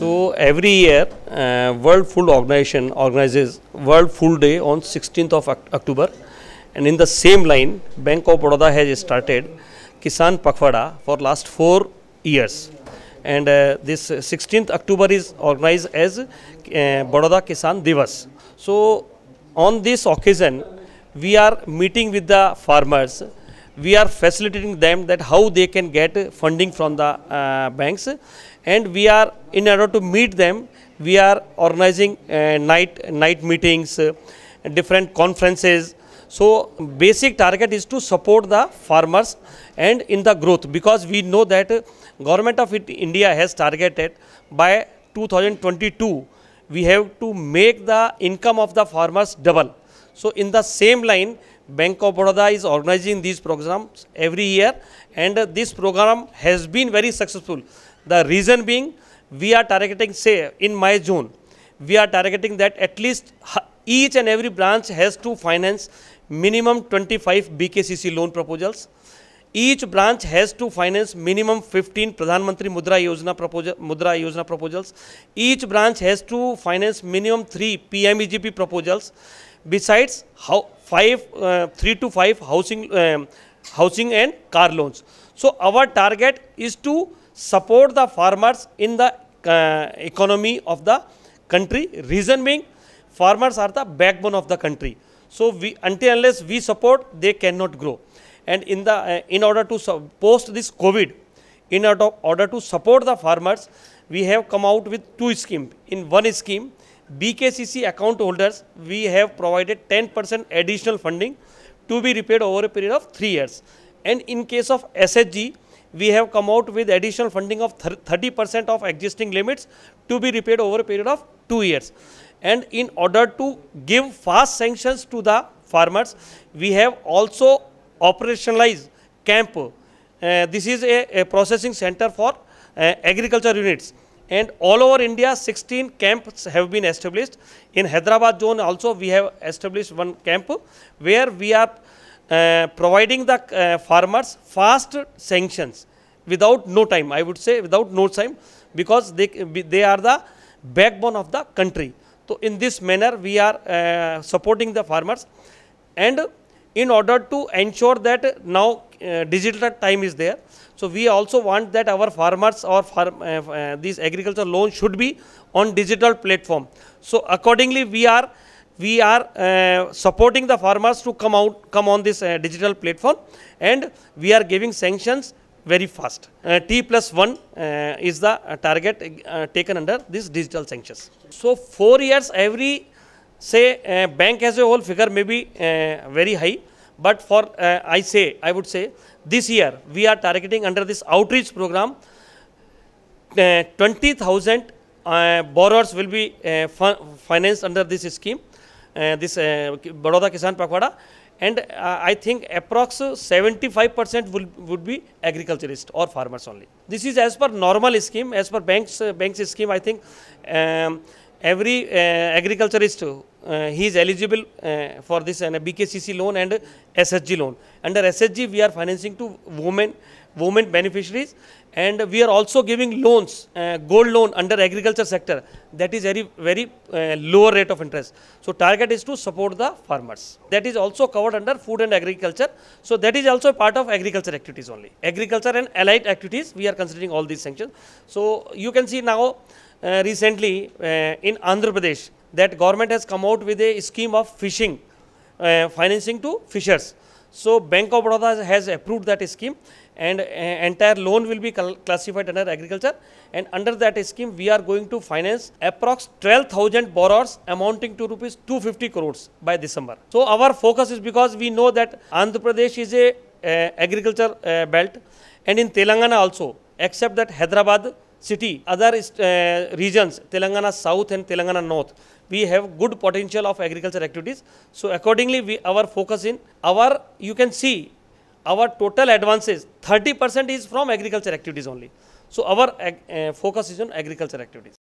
So every year, uh, World Food Organization organizes World Food Day on 16th of October, and in the same line, Bank of Baroda has started Kisan Pakvada for last four years, and uh, this 16th October is organized as uh, Baroda Kisan Divas. So on this occasion, we are meeting with the farmers we are facilitating them that how they can get funding from the uh, banks and we are in order to meet them we are organizing uh, night night meetings uh, different conferences so basic target is to support the farmers and in the growth because we know that government of india has targeted by 2022 we have to make the income of the farmers double so in the same line Bank of Baroda is organizing these programs every year and uh, this program has been very successful. The reason being we are targeting say in my zone we are targeting that at least each and every branch has to finance minimum 25 BKCC loan proposals. Each branch has to finance minimum 15 Pradhan Mantri Mudra Yojana, proposal, Mudra Yojana proposals. Each branch has to finance minimum 3 PMEGP proposals. Besides, how five, uh, 3 to 5 housing, um, housing and car loans. So, our target is to support the farmers in the uh, economy of the country. Reason being, farmers are the backbone of the country. So, we, until unless we support, they cannot grow. And in, the, uh, in order to post this COVID, in order to support the farmers, we have come out with two schemes. In one scheme, BKCC account holders, we have provided 10% additional funding to be repaid over a period of 3 years. And in case of SHG, we have come out with additional funding of 30% of existing limits to be repaid over a period of 2 years. And in order to give fast sanctions to the farmers, we have also operationalized CAMP. Uh, this is a, a processing center for uh, agriculture units and all over India 16 camps have been established. In Hyderabad zone also we have established one camp where we are uh, providing the uh, farmers fast sanctions without no time I would say without no time because they, they are the backbone of the country. So in this manner we are uh, supporting the farmers and in order to ensure that now uh, digital time is there. So we also want that our farmers or farm, uh, uh, these agriculture loans should be on digital platform. So accordingly, we are we are uh, supporting the farmers to come out come on this uh, digital platform, and we are giving sanctions very fast. Uh, T plus one is the target taken under this digital sanctions. So four years every say bank as a whole figure may be very high but for I say I would say this year we are targeting under this outreach programme twenty thousand borrowers will be finance under this scheme this Baroda Kisan Pakhwada and I think approx seventy five percent would be agriculturist और farmers only this is as per normal scheme as per bank banks scheme I think every agriculturist Uh, he is eligible uh, for this and uh, a BKCC loan and SSG loan. Under SSG, we are financing to women, women beneficiaries and we are also giving loans, gold loan under agriculture sector. That is very, very lower rate of interest. So target is to support the farmers. That is also covered under food and agriculture. So that is also part of agriculture activities only. Agriculture and allied activities, we are considering all these sanctions. So you can see now uh, recently uh, in Andhra Pradesh, that government has come out with a scheme of fishing, uh, financing to fishers. So Bank of Baroda has approved that scheme and uh, entire loan will be classified under agriculture and under that scheme we are going to finance approx 12,000 borrowers amounting to rupees 250 crores by December. So our focus is because we know that Andhra Pradesh is a uh, agriculture uh, belt and in Telangana also except that Hyderabad city, other uh, regions, Telangana South and Telangana North, we have good potential of agriculture activities. So accordingly, we, our focus in our, you can see our total advances, 30% is from agriculture activities only. So our uh, focus is on agriculture activities.